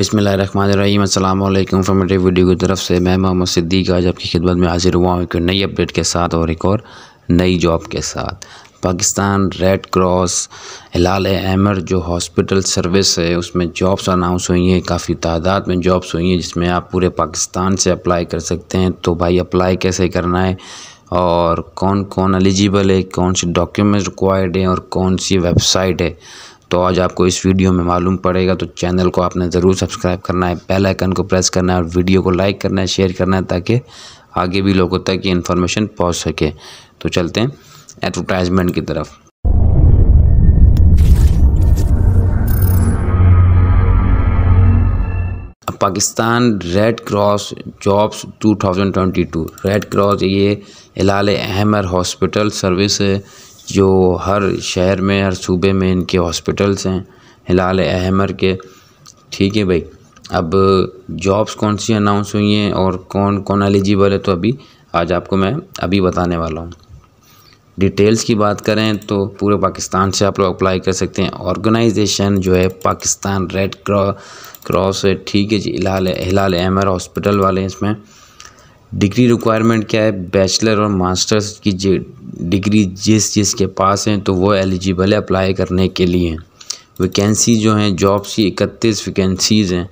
बिसमीम अल्लाम formative video की तरफ से मैं मोहम्मद सिद्दीक आज आपकी खिदमत में हाजिर हुआ हूँ एक नई अपडेट के साथ और एक और नई जॉब के साथ पाकिस्तान रेड क्रॉस हिलाल एमर जो हॉस्पिटल सर्विस है उसमें जॉब्स अनाउंस हुई हैं काफ़ी तादाद में जॉब्स हुई हैं जिसमें आप पूरे पाकिस्तान से अप्लाई कर सकते हैं तो भाई अप्लाई कैसे करना है और कौन कौन एलिजिबल है कौन से डॉक्यूमेंट्स रिक्वायर्ड हैं और कौन सी वेबसाइट है तो आज आपको इस वीडियो में मालूम पड़ेगा तो चैनल को आपने ज़रूर सब्सक्राइब करना है बेल आइकन को प्रेस करना है और वीडियो को लाइक करना है शेयर करना है ताकि आगे भी लोगों तक ये इन्फॉर्मेशन पहुँच सके तो चलते हैं एडवर्टाइजमेंट की तरफ Pakistan red cross jobs 2022 red cross ये हिलाल अहमर हॉस्पिटल सर्विस जो हर शहर में हर सूबे में इनके हॉस्पिटल्स हैं हिलाल अहमर के ठीक है भाई अब जॉब्स कौन सी अनाउंस हुई हैं और कौन कौन एलिजिबल है तो अभी आज आपको मैं अभी बताने वाला हूँ डिटेल्स की बात करें तो पूरे पाकिस्तान से आप लोग अप्लाई कर सकते हैं ऑर्गेनाइजेशन जो है पाकिस्तान रेड क्रॉस है ठीक है जी हिलाल हिलाल अहमर हॉस्पिटल वाले इसमें डिग्री रिक्वायरमेंट क्या है बैचलर और मास्टर्स की डिग्री जिस जिस के पास हैं तो वो एलिजिबल है अप्लाई करने के लिए वैकेंसी जो हैं जॉब्स की इकतीस वैकेंसीज़ हैं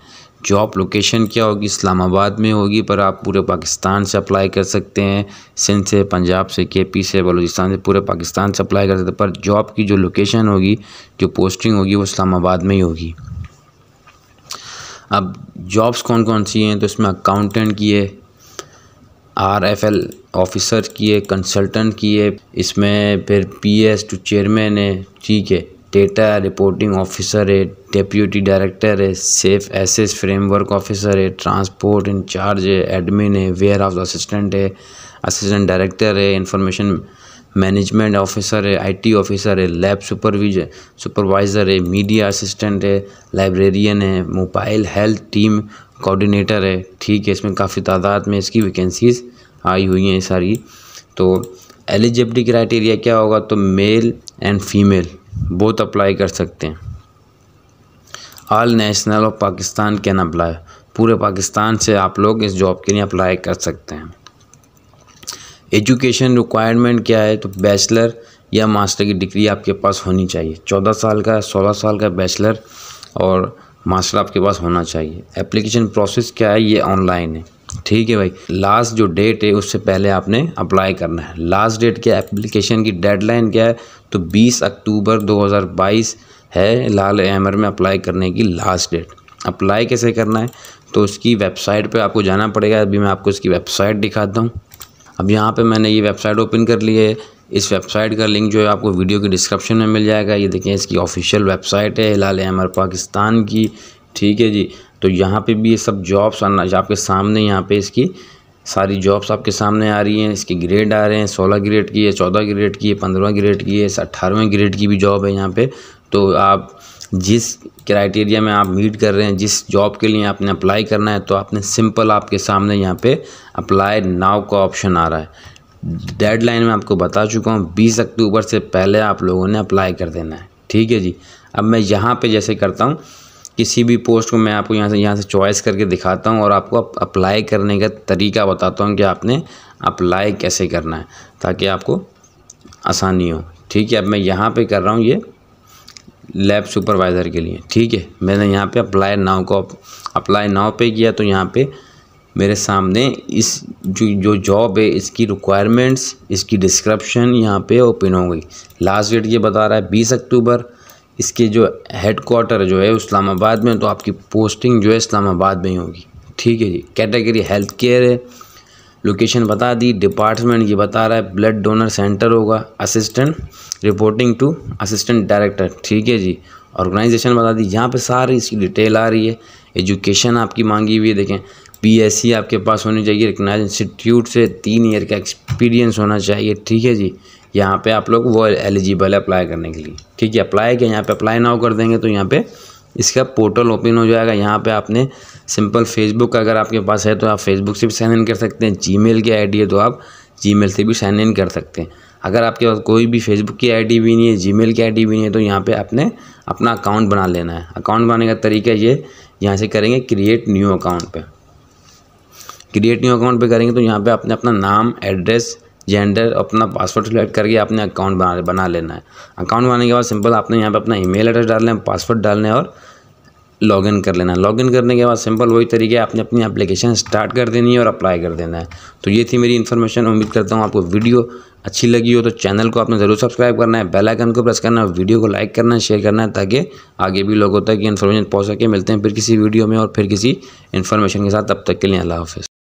जॉब लोकेशन क्या होगी इस्लामाबाद में होगी पर आप पूरे पाकिस्तान से अप्लाई कर सकते हैं सिंध से पंजाब से केपी से बलूचिस्तान से पूरे पाकिस्तान से अप्लाई कर सकते हैं पर जॉब की जो लोकेशन होगी जो पोस्टिंग होगी वो इस्लामाबाद में ही होगी अब जॉब्स कौन कौन सी हैं तो इसमें अकाउंटेंट की है आरएफएल ऑफिसर किए कंसल्टेंट किए इसमें फिर पीएस टू चेयरमैन है ठीक है डेटा रिपोर्टिंग ऑफिसर है डेप्यूटी डायरेक्टर है सेफ एसेस फ्रेमवर्क ऑफिसर है ट्रांसपोर्ट इंचार्ज है एडमिन है वेयर हाउस असिस्टेंट है असिस्टेंट डायरेक्टर है इंफॉर्मेशन मैनेजमेंट ऑफिसर है आईटी ऑफिसर है लैब सुपरविजन सुपरवाइज़र है मीडिया असिस्टेंट है लाइब्रेरियन है मोबाइल हेल्थ टीम कोऑर्डिनेटर है ठीक है इसमें काफ़ी तादाद में इसकी वैकेंसीज़ आई हुई हैं सारी तो एलिजिबिलिटी क्राइटेरिया क्या होगा तो male and female both apply कर सकते हैं all national of Pakistan can apply पूरे पाकिस्तान से आप लोग इस जॉब के लिए अप्लाई कर सकते हैं एजुकेशन रिक्वायरमेंट क्या है तो बैचलर या मास्टर की डिग्री आपके पास होनी चाहिए चौदह साल का सोलह साल का बैचलर और मास्टर आपके पास होना चाहिए एप्लीकेशन प्रोसेस क्या है ये ऑनलाइन है ठीक है भाई लास्ट जो डेट है उससे पहले आपने अप्लाई करना है लास्ट डेट क्या एप्लीकेशन की डेडलाइन क्या है तो 20 अक्टूबर 2022 है लाल एमर में अप्लाई करने की लास्ट डेट अप्लाई कैसे करना है तो उसकी वेबसाइट पे आपको जाना पड़ेगा अभी मैं आपको इसकी वेबसाइट दिखाता हूँ अब यहाँ पे मैंने ये वेबसाइट ओपन कर ली है इस वेबसाइट का लिंक जो है आपको वीडियो के डिस्क्रिप्शन में मिल जाएगा ये देखें इसकी ऑफिशियल वेबसाइट है हिलाल अहमर पाकिस्तान की ठीक है जी तो यहाँ पे भी ये सब जॉब्स आना आपके सामने यहाँ पे इसकी सारी जॉब्स आपके सामने आ रही हैं इसके ग्रेड आ रहे हैं सोलह ग्रेड की है चौदह ग्रेड की है पंद्रह ग्रेड की है अट्ठारहवें ग्रेड की भी जॉब है यहाँ पर तो आप जिस क्राइटेरिया में आप मीट कर रहे हैं जिस जॉब के लिए आपने अप्लाई करना है तो आपने सिंपल आपके सामने यहाँ पे अप्लाई नाव का ऑप्शन आ रहा है डेडलाइन में आपको बता चुका हूँ बीस अक्टूबर से पहले आप लोगों ने अप्लाई कर देना है ठीक है जी अब मैं यहाँ पे जैसे करता हूँ किसी भी पोस्ट को मैं आपको यहाँ से यहाँ से चॉइस करके दिखाता हूँ और आपको अप्लाई करने का तरीका बताता हूँ कि आपने अप्लाई कैसे करना है ताकि आपको आसानी हो ठीक है अब मैं यहाँ पे कर रहा हूँ ये लैब सुपरवाइज़र के लिए ठीक है मैंने यहाँ पे अप्लाई नाव को अप्लाई नाव पे किया तो यहाँ पे मेरे सामने इस जो जो जॉब है इसकी रिक्वायरमेंट्स इसकी डिस्क्रिप्शन यहाँ पे ओपन हो गई लास्ट डेट ये बता रहा है बीस अक्टूबर इसके जो हेड क्वार्टर जो है इस्लामाबाद में तो आपकी पोस्टिंग जो है इस्लामाबाद में ही होगी ठीक है जी कैटेगरी हेल्थ केयर है लोकेशन बता दी डिपार्टमेंट ये बता रहा है ब्लड डोनर सेंटर होगा assistant reporting to assistant director ठीक है जी ऑर्गेनाइजेशन बता दी यहाँ पे सारी इसकी डिटेल आ रही है एजुकेशन आपकी मांगी हुई है देखें पीएससी e आपके पास होनी चाहिए रिकनाइज इंस्टीट्यूट से तीन ईयर का एक्सपीरियंस होना चाहिए ठीक है जी यहाँ पर आप लोग वो एलिजिबल है अप्लाई करने के लिए ठीक है अप्लाई किया यहाँ पर अप्लाई ना कर देंगे तो यहाँ पर इसका पोर्टल ओपन हो जाएगा यहाँ पे आपने सिंपल फेसबुक अगर आपके पास है तो आप फेसबुक से भी साइन इन कर सकते हैं जीमेल की आईडी है तो आप जीमेल से भी साइन इन कर सकते हैं अगर आपके पास कोई भी फेसबुक की आईडी भी नहीं है जीमेल की आईडी भी नहीं है तो यहाँ पे आपने अपना अकाउंट बना लेना है अकाउंट बनाने का तरीका ये यहाँ से करेंगे क्रिएट न्यू अकाउंट पर क्रिएट न्यू अकाउंट पर करेंगे तो यहाँ पर आपने अपना नाम एड्रेस जेंडर अपना पासवर्ड सिलेक्ट करके अपने अकाउंट बना बना लेना है अकाउंट बनाने के बाद सिंपल आपने यहाँ पर अपना ईमेल एड्रेस डालना है पासवर्ड डालना है और लॉगिन कर लेना है लॉगिन करने के बाद सिंपल वही तरीके आपने अपनी अप्लीकेशन स्टार्ट कर देनी है और अप्लाई कर देना है तो ये थी मेरी इन्फॉर्मेशन उम्मीद करता हूँ आपको वीडियो अच्छी लगी हो तो चैनल को आपने ज़रूर सब्सक्राइब करना है बेल आइकन को प्रेस करना है वीडियो को लाइक करना है शेयर करना है ताकि आगे भी लोगों तक ये इन्फॉर्मेशन पहुँच सके मिलते हैं फिर किसी वीडियो में और फिर किसी इन्फॉर्मेशन के साथ तब तक के लिए अल्लाह हाफ़